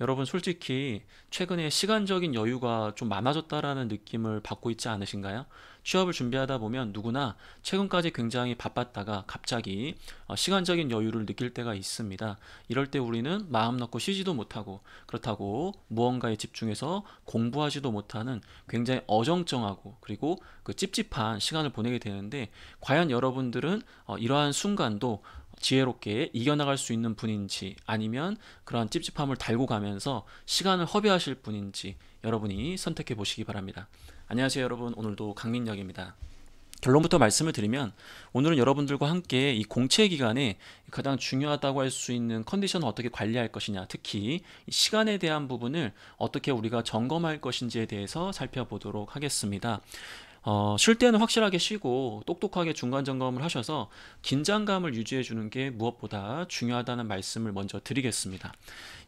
여러분 솔직히 최근에 시간적인 여유가 좀 많아졌다라는 느낌을 받고 있지 않으신가요? 취업을 준비하다 보면 누구나 최근까지 굉장히 바빴다가 갑자기 어, 시간적인 여유를 느낄 때가 있습니다. 이럴 때 우리는 마음 놓고 쉬지도 못하고 그렇다고 무언가에 집중해서 공부하지도 못하는 굉장히 어정쩡하고 그리고 그 찝찝한 시간을 보내게 되는데 과연 여러분들은 어, 이러한 순간도 지혜롭게 이겨나갈 수 있는 분인지 아니면 그러한 찝찝함을 달고 가면서 시간을 허비하실 분인지 여러분이 선택해 보시기 바랍니다. 안녕하세요 여러분 오늘도 강민혁입니다. 결론부터 말씀을 드리면 오늘은 여러분들과 함께 이 공채 기간에 가장 중요하다고 할 수 있는 컨디션을 어떻게 관리할 것이냐 특히 시간에 대한 부분을 어떻게 우리가 점검할 것인지에 대해서 살펴보도록 하겠습니다 어, 쉴 때는 확실하게 쉬고 똑똑하게 중간 점검을 하셔서 긴장감을 유지해 주는 게 무엇보다 중요하다는 말씀을 먼저 드리겠습니다.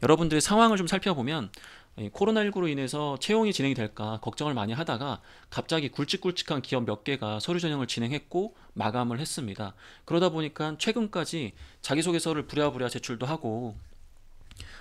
여러분들의 상황을 좀 살펴보면 코로나19로 인해서 채용이 진행이 될까 걱정을 많이 하다가 갑자기 굵직굵직한 기업 몇 개가 서류 전형을 진행했고 마감을 했습니다. 그러다 보니까 최근까지 자기소개서를 부랴부랴 제출도 하고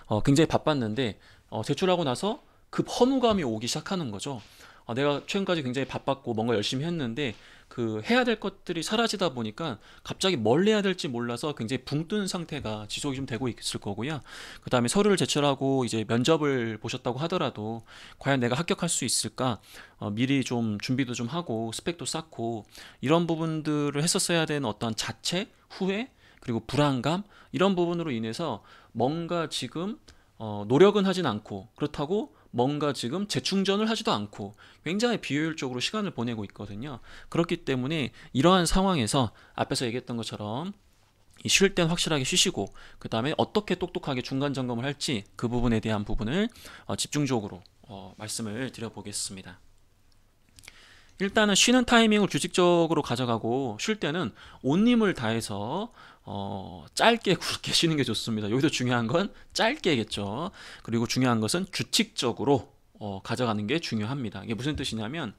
어, 굉장히 바빴는데 어, 제출하고 나서 그허무감이 오기 시작하는 거죠. 아, 내가 최근까지 굉장히 바빴고 뭔가 열심히 했는데 그 해야 될 것들이 사라지다 보니까 갑자기 뭘 해야 될지 몰라서 굉장히 붕 뜬 상태가 지속이 좀 되고 있을 거고요. 그 다음에 서류를 제출하고 이제 면접을 보셨다고 하더라도 과연 내가 합격할 수 있을까? 어, 미리 좀 준비도 좀 하고 스펙도 쌓고 이런 부분들을 했었어야 되는 어떤 자체, 후회, 그리고 불안감 이런 부분으로 인해서 뭔가 지금 어, 노력은 하진 않고 그렇다고 뭔가 지금 재충전을 하지도 않고 굉장히 비효율적으로 시간을 보내고 있거든요. 그렇기 때문에 이러한 상황에서 앞에서 얘기했던 것처럼 쉴 땐 확실하게 쉬시고 그 다음에 어떻게 똑똑하게 중간 점검을 할지 그 부분에 대한 부분을 어, 집중적으로 어, 말씀을 드려보겠습니다. 일단은 쉬는 타이밍을 규칙적으로 가져가고 쉴 때는 온 힘을 다해서 어, 짧게 굵게 쉬는 게 좋습니다. 여기서 중요한 건 짧게겠죠. 그리고 중요한 것은 규칙적으로 어, 가져가는 게 중요합니다. 이게 무슨 뜻이냐면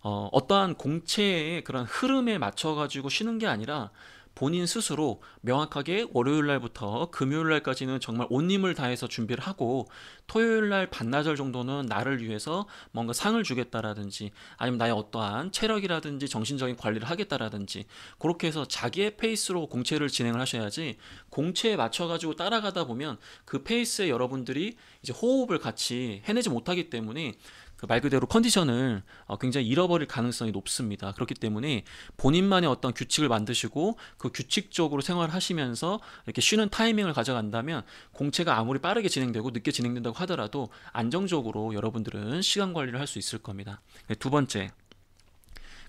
어, 어떠한 공체의 그런 흐름에 맞춰 가지고 쉬는 게 아니라 본인 스스로 명확하게 월요일 날부터 금요일 날까지는 정말 온 힘을 다해서 준비를 하고 토요일 날 반나절 정도는 나를 위해서 뭔가 상을 주겠다라든지 아니면 나의 어떠한 체력이라든지 정신적인 관리를 하겠다라든지 그렇게 해서 자기의 페이스로 공채를 진행을 하셔야지 공채에 맞춰 가지고 따라가다 보면 그 페이스에 여러분들이 이제 호흡을 같이 해내지 못하기 때문에 그 말 그대로 컨디션을 어, 굉장히 잃어버릴 가능성이 높습니다. 그렇기 때문에 본인만의 어떤 규칙을 만드시고 그 규칙적으로 생활하시면서 이렇게 쉬는 타이밍을 가져간다면 공채가 아무리 빠르게 진행되고 늦게 진행된다고 하더라도 안정적으로 여러분들은 시간 관리를 할 수 있을 겁니다. 네, 두 번째.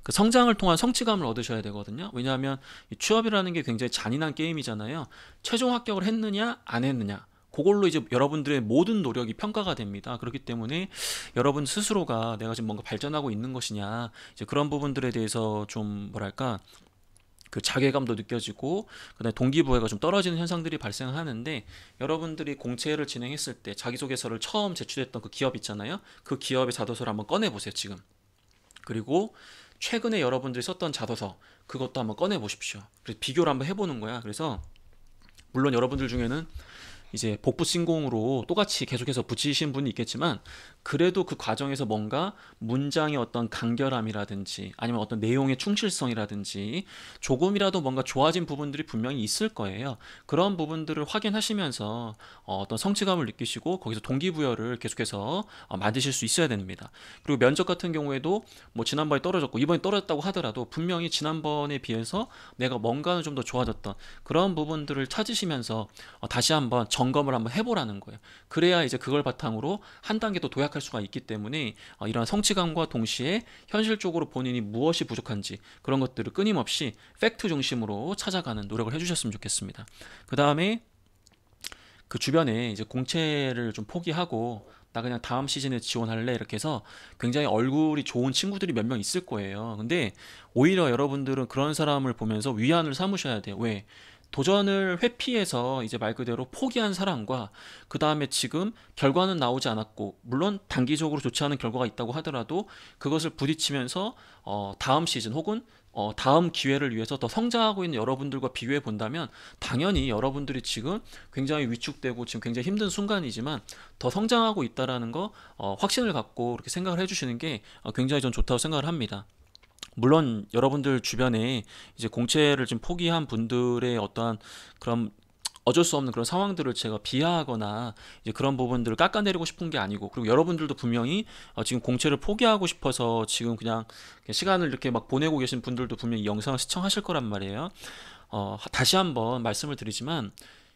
그 성장을 통한 성취감을 얻으셔야 되거든요. 왜냐하면 취업이라는 게 굉장히 잔인한 게임이잖아요. 최종 합격을 했느냐 안 했느냐 그걸로 이제 여러분들의 모든 노력이 평가가 됩니다. 그렇기 때문에 여러분 스스로가 내가 지금 뭔가 발전하고 있는 것이냐 이제 그런 부분들에 대해서 좀 뭐랄까 그 자괴감도 느껴지고 그다음에 동기부여가 좀 떨어지는 현상들이 발생하는데 여러분들이 공채를 진행했을 때 자기소개서를 처음 제출했던 그 기업 있잖아요 그 기업의 자도서를 한번 꺼내 보세요 지금 그리고 최근에 여러분들이 썼던 자도서 그것도 한번 꺼내 보십시오 그래서 비교를 한번 해보는 거야 그래서 물론 여러분들 중에는 이제 복부 신공으로 똑같이 계속해서 붙이신 분이 있겠지만 그래도 그 과정에서 뭔가 문장의 어떤 간결함이라든지 아니면 어떤 내용의 충실성이라든지 조금이라도 뭔가 좋아진 부분들이 분명히 있을 거예요. 그런 부분들을 확인하시면서 어, 어떤 성취감을 느끼시고 거기서 동기부여를 계속해서 어, 만드실 수 있어야 됩니다. 그리고 면접 같은 경우에도 뭐 지난번에 떨어졌고 이번에 떨어졌다고 하더라도 분명히 지난번에 비해서 내가 뭔가는 좀 더 좋아졌던 그런 부분들을 찾으시면서 어, 다시 한번 정 점검을 한번 해보라는 거예요. 그래야 이제 그걸 바탕으로 한 단계 더 도약할 수가 있기 때문에 어, 이러한 성취감과 동시에 현실적으로 본인이 무엇이 부족한지 그런 것들을 끊임없이 팩트 중심으로 찾아가는 노력을 해주셨으면 좋겠습니다. 그 다음에 그 주변에 이제 공채를 좀 포기하고 나 그냥 다음 시즌에 지원할래 이렇게 해서 굉장히 얼굴이 좋은 친구들이 몇 명 있을 거예요. 근데 오히려 여러분들은 그런 사람을 보면서 위안을 삼으셔야 돼요. 왜? 도전을 회피해서 이제 말 그대로 포기한 사람과 그 다음에 지금 결과는 나오지 않았고 물론 단기적으로 좋지 않은 결과가 있다고 하더라도 그것을 부딪히면서 어, 다음 시즌 혹은 어, 다음 기회를 위해서 더 성장하고 있는 여러분들과 비교해 본다면 당연히 여러분들이 지금 굉장히 위축되고 지금 굉장히 힘든 순간이지만 더 성장하고 있다라는 거 어, 확신을 갖고 이렇게 생각을 해주시는 게어 굉장히 전 좋다고 생각을 합니다. 물론 여러분들 주변에 이제 공채를 좀 포기한 분들의 어떠한 그런 어쩔 수 없는 그런 상황들을 제가 비하하거나 이제 그런 부분들을 깎아내리고 싶은 게 아니고 그리고 여러분들도 분명히 어 지금 공채를 포기하고 싶어서 지금 그냥 시간을 이렇게 막 보내고 계신 분들도 분명히 영상을 시청하실 거란 말이에요. 어 다시 한번 말씀을 드리지만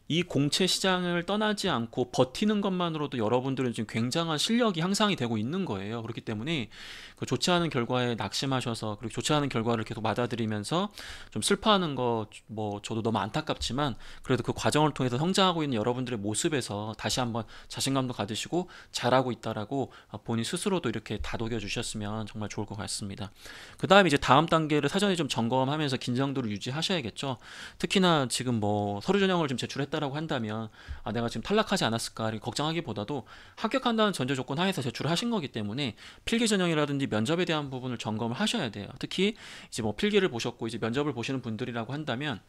이 공채 시장을 떠나지 않고 버티는 것만으로도 여러분들은 지금 굉장한 실력이 향상이 되고 있는 거예요. 그렇기 때문에 그 좋지 않은 결과에 낙심하셔서 그리고 좋지 않은 결과를 계속 받아들이면서 좀 슬퍼하는 거 뭐 저도 너무 안타깝지만 그래도 그 과정을 통해서 성장하고 있는 여러분들의 모습에서 다시 한번 자신감도 가지시고 잘하고 있다라고 본인 스스로도 이렇게 다독여 주셨으면 정말 좋을 것 같습니다. 그 다음에 이제 다음 단계를 사전에 좀 점검하면서 긴장도를 유지하셔야겠죠. 특히나 지금 뭐 서류 전형을 좀 제출했다 했다라고 한다면 아 내가 지금 탈락하지 않았을까 걱정하기보다도 합격한다는 전제 조건 하에서 제출을 하신 거기 때문에 필기 전형이라든지 면접에 대한 부분을 점검을 하셔야 돼요. 특히 이제 뭐 필기를 보셨고 이제 면접을 보시는 분들이라고 한다면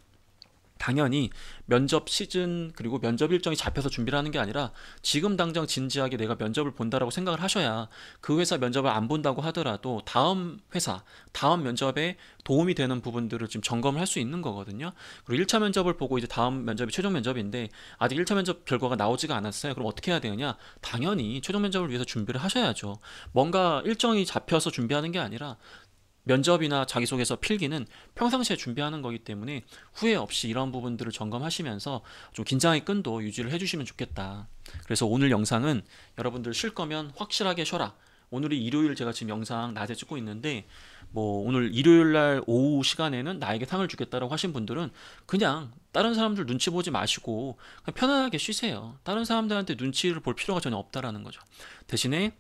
당연히 면접 시즌 그리고 면접 일정이 잡혀서 준비를 하는 게 아니라 지금 당장 진지하게 내가 면접을 본다라고 생각을 하셔야 그 회사 면접을 안 본다고 하더라도 다음 회사, 다음 면접에 도움이 되는 부분들을 지금 점검을 할 수 있는 거거든요. 그리고 1차 면접을 보고 이제 다음 면접이 최종 면접인데 아직 1차 면접 결과가 나오지가 않았어요. 그럼 어떻게 해야 되느냐? 당연히 최종 면접을 위해서 준비를 하셔야죠. 뭔가 일정이 잡혀서 준비하는 게 아니라 면접이나 자기소개서 필기는 평상시에 준비하는 거기 때문에 후회 없이 이런 부분들을 점검하시면서 좀 긴장의 끈도 유지를 해주시면 좋겠다. 그래서 오늘 영상은 여러분들 쉴 거면 확실하게 쉬어라. 오늘이 일요일 제가 지금 영상 낮에 찍고 있는데 뭐 오늘 일요일 날 오후 시간에는 나에게 상을 주겠다라고 하신 분들은 그냥 다른 사람들 눈치 보지 마시고 그냥 편안하게 쉬세요. 다른 사람들한테 눈치를 볼 필요가 전혀 없다라는 거죠. 대신에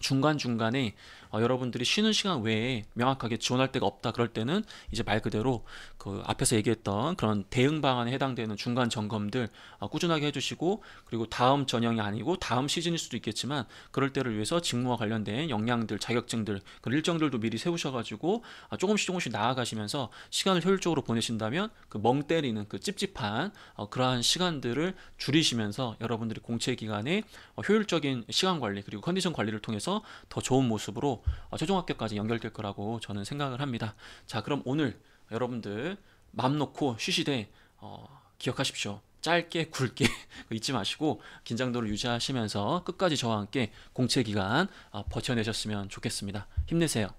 중간중간에 어, 여러분들이 쉬는 시간 외에 명확하게 지원할 데가 없다 그럴 때는 이제 말 그대로 그 앞에서 얘기했던 그런 대응 방안에 해당되는 중간 점검들 어, 꾸준하게 해주시고 그리고 다음 전형이 아니고 다음 시즌일 수도 있겠지만 그럴 때를 위해서 직무와 관련된 역량들 자격증들 그 일정들도 미리 세우셔가지고 어, 조금씩 조금씩 나아가시면서 시간을 효율적으로 보내신다면 그 멍 때리는 그 찝찝한 어, 그러한 시간들을 줄이시면서 여러분들이 공채 기간에 어, 효율적인 시간 관리 그리고 컨디션 관리를 통해서 더 좋은 모습으로 있 어, 최종 합격까지 연결될 거라고 저는 생각을 합니다. 자 그럼 오늘 여러분들 맘 놓고 쉬시되 어, 기억하십시오. 짧게 굵게 잊지 마시고 긴장도를 유지하시면서 끝까지 저와 함께 공채 기간 어, 버텨내셨으면 좋겠습니다. 힘내세요.